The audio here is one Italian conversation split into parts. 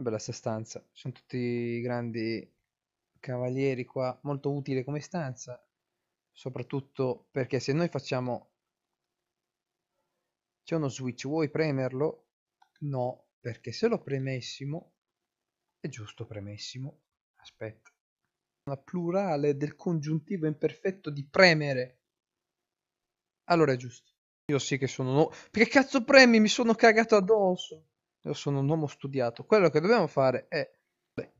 Vabbè, la sta stanza. Sono tutti i grandi cavalieri qua, molto utile come stanza, soprattutto perché se noi facciamo... C'è uno switch, vuoi premerlo? No, perché se lo premessimo... È giusto premessimo. Aspetta. La plurale del congiuntivo imperfetto di premere. Allora è giusto. Io sì che sono... No... Perché cazzo premi? Mi sono cagato addosso. Io sono un uomo studiato. Quello che dobbiamo fare è beh,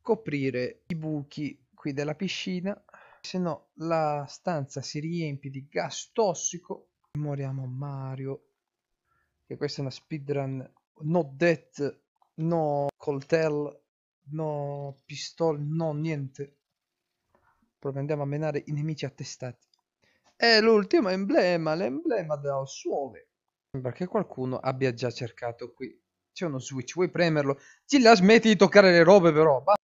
coprire i buchi qui della piscina, se no la stanza si riempie di gas tossico moriamo Mario. Che questa è una speedrun no death, no coltello, no pistol, no niente. Proprio andiamo a menare i nemici attestati. E l'ultimo emblema, l'emblema del sole. Sembra che qualcuno abbia già cercato qui c'è uno switch, vuoi premerlo? Gilla, smetti di toccare le robe però. Basta.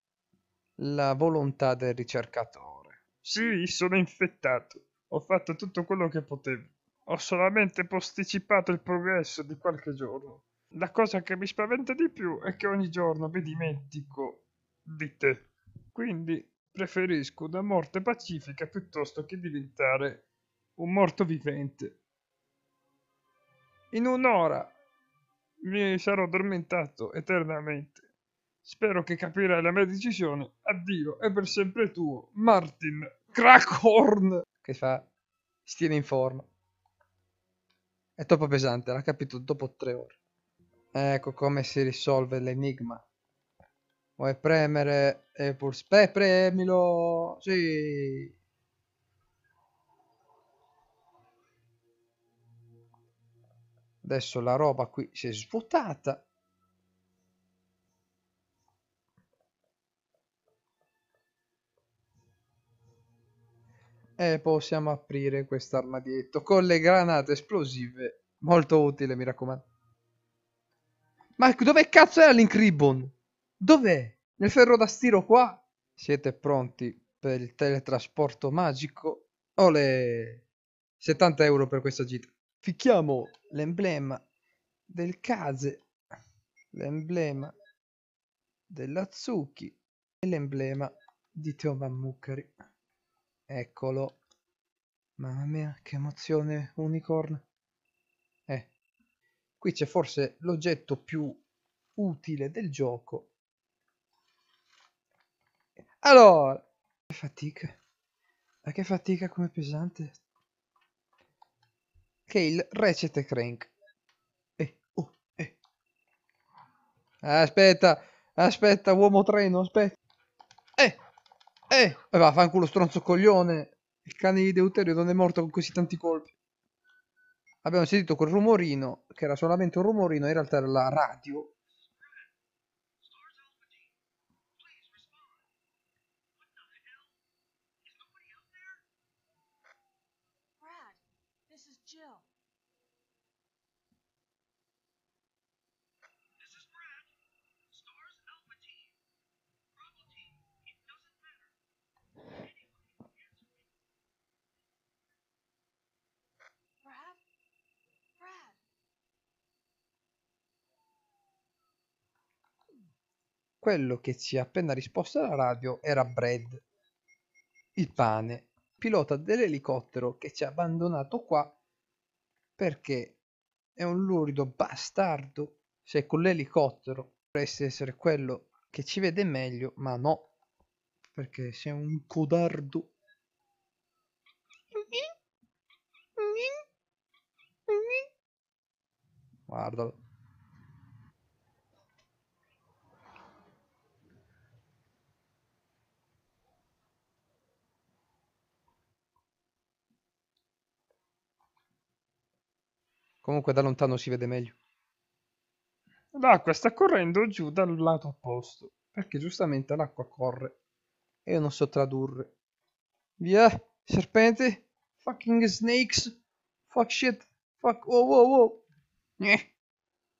La volontà del ricercatore. Sì, sono infettato. Ho fatto tutto quello che potevo. Ho solamente posticipato il progresso di qualche giorno. La cosa che mi spaventa di più è che ogni giorno mi dimentico di te. Quindi preferisco una morte pacifica piuttosto che diventare un morto vivente. In un'ora mi sarò addormentato eternamente. Spero che capirai la mia decisione. Addio, è per sempre tuo, Martin Crackhorn. Che fa? Stiene in forma. È troppo pesante, l'ha capito dopo tre ore. Ecco come si risolve l'enigma. Vuoi premere e pulsare? Eh, premilo! Sì! adesso la roba qui si è svuotata e possiamo aprire quest'armadietto con le granate esplosive molto utile mi raccomando ma dove cazzo è l'incribon? dov'è? nel ferro da stiro qua? siete pronti per il teletrasporto magico? Ole! 70 euro per questa gita Fichiamo l'emblema del Case, l'emblema della dell'Atsuki e l'emblema di Teo Mammucari. Eccolo. Mamma mia, che emozione, unicorn. Eh, qui c'è forse l'oggetto più utile del gioco. Allora, che fatica. Ma che fatica come pesante che il recita Crank. Eh, oh, eh. Aspetta, aspetta, uomo treno, aspetta. Eh, eh, eh va, stronzo coglione. Il cane di Deuterio non è morto con così tanti colpi. Abbiamo sentito quel rumorino, che era solamente un rumorino, in realtà era la radio chill. This is Brad. Stars Alpha Team. Bravo Team, it doesn't matter. Anyone can answer me. Brad? Brad! Quello che ci ha appena risposto alla radio era Brad, il pane, pilota dell'elicottero che ci ha abbandonato qua perché è un lurido bastardo se con l'elicottero dovresti essere quello che ci vede meglio, ma no, perché sei un codardo. Guardalo. Comunque da lontano si vede meglio. L'acqua sta correndo giù dal lato opposto, perché giustamente l'acqua corre. E io non so tradurre. Via, serpenti, fucking snakes, fuck shit, fuck, oh oh oh. Eh,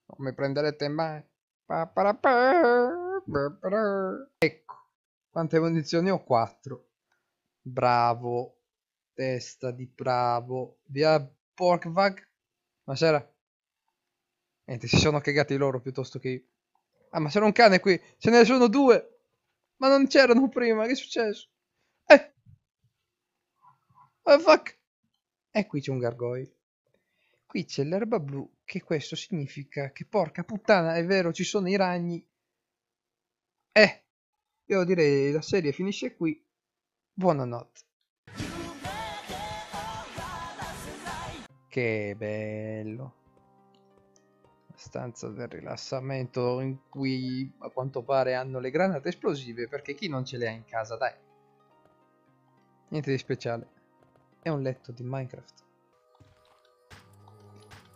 non mi prenderete mai. ecco, quante munizioni ho? 4. Bravo, testa di bravo. Via, pork Buonasera. Niente, si sono cagati loro piuttosto che io. Ah, ma c'era un cane qui. Ce ne sono due. Ma non c'erano prima. Che è successo? Eh. Oh, fuck. E qui c'è un gargoyle. Qui c'è l'erba blu. Che questo significa che porca puttana, è vero, ci sono i ragni. Eh. Io direi la serie finisce qui. Buonanotte. Che bello. La stanza del rilassamento in cui a quanto pare hanno le granate esplosive perché chi non ce le ha in casa, dai. Niente di speciale. È un letto di Minecraft.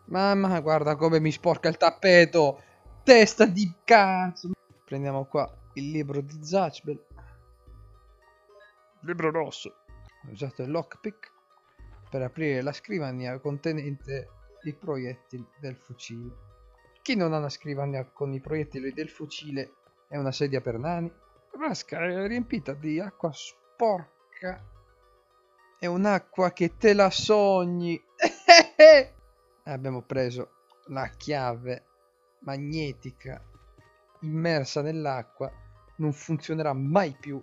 Mamma, guarda come mi sporca il tappeto! Testa di cazzo! Prendiamo qua il libro di Zacbel. Libro rosso. Ho usato il lockpick per aprire la scrivania contenente i proiettili del fucile. Chi non ha una scrivania con i proiettili del fucile è una sedia per nani? Rasca eh, riempita di acqua sporca. È un'acqua che te la sogni. Eh, abbiamo preso la chiave magnetica immersa nell'acqua. Non funzionerà mai più.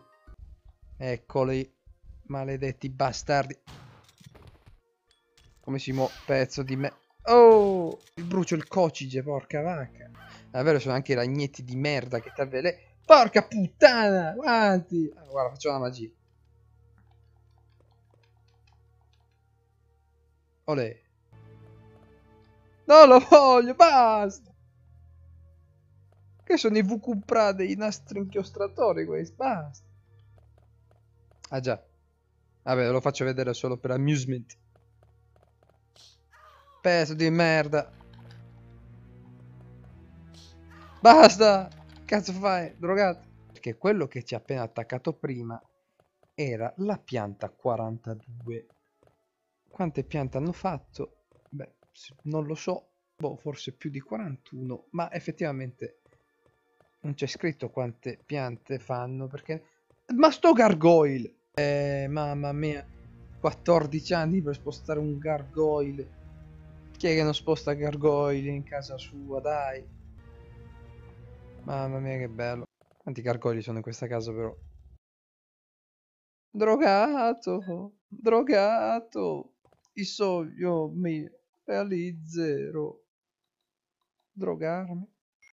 Eccoli, maledetti bastardi. Come si muove? Pezzo di me. Oh! Il brucio il cocige, porca vacca. È vero, sono anche i ragnetti di merda che t'avvele. Porca puttana! quanti Ah, guarda, faccio la magia. Olè. non lo voglio, basta! Che sono i VQ Prade, i nastri inchiostratori questi, basta! Ah già. Vabbè, lo faccio vedere solo per amusement peso di merda. Basta! Cazzo fai, drogato? Perché quello che ci ha appena attaccato prima era la pianta 42. Quante piante hanno fatto? Beh, non lo so. Boh, forse più di 41, ma effettivamente non c'è scritto quante piante fanno perché... Ma sto gargoyle! Eh, mamma mia, 14 anni per spostare un gargoyle. Chi è che non sposta gargoyle in casa sua, dai? Mamma mia che bello. Quanti gargogli sono in questa casa però? Drogato! Drogato! I sogno oh mi realizzerò. Drogarmi.